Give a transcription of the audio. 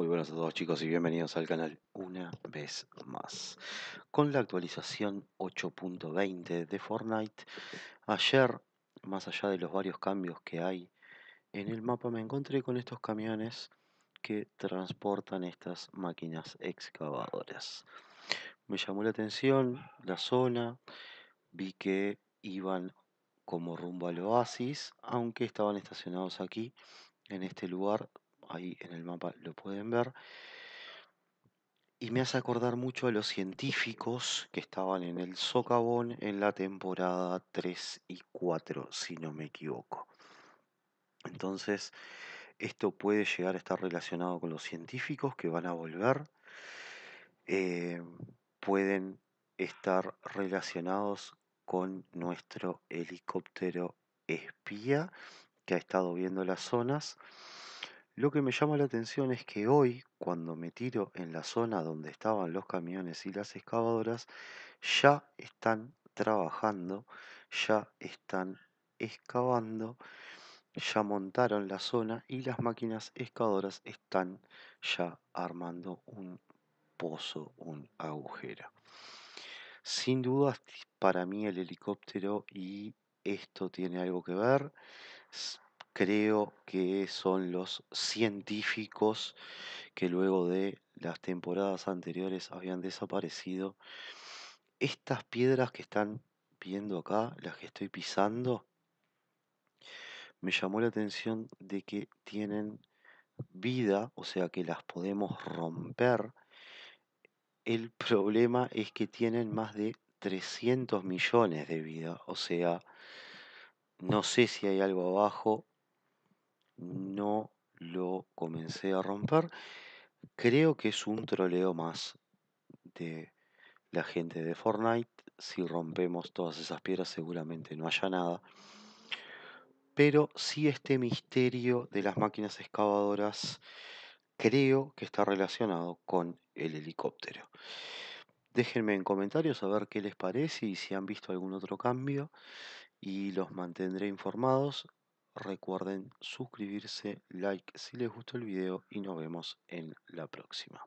Muy buenas a todos chicos y bienvenidos al canal una vez más. Con la actualización 8.20 de Fortnite, ayer, más allá de los varios cambios que hay en el mapa, me encontré con estos camiones que transportan estas máquinas excavadoras. Me llamó la atención la zona, vi que iban como rumbo al oasis, aunque estaban estacionados aquí, en este lugar ahí en el mapa lo pueden ver. Y me hace acordar mucho a los científicos que estaban en el socavón en la temporada 3 y 4, si no me equivoco. Entonces, esto puede llegar a estar relacionado con los científicos que van a volver. Eh, pueden estar relacionados con nuestro helicóptero espía que ha estado viendo las zonas. Lo que me llama la atención es que hoy, cuando me tiro en la zona donde estaban los camiones y las excavadoras, ya están trabajando, ya están excavando, ya montaron la zona y las máquinas excavadoras están ya armando un pozo, un agujero. Sin duda, para mí el helicóptero y esto tiene algo que ver creo que son los científicos que luego de las temporadas anteriores habían desaparecido. Estas piedras que están viendo acá, las que estoy pisando, me llamó la atención de que tienen vida, o sea que las podemos romper. El problema es que tienen más de 300 millones de vida, o sea, no sé si hay algo abajo, no lo comencé a romper. Creo que es un troleo más de la gente de Fortnite. Si rompemos todas esas piedras seguramente no haya nada. Pero sí este misterio de las máquinas excavadoras creo que está relacionado con el helicóptero. Déjenme en comentarios a ver qué les parece y si han visto algún otro cambio y los mantendré informados. Recuerden suscribirse, like si les gustó el video y nos vemos en la próxima.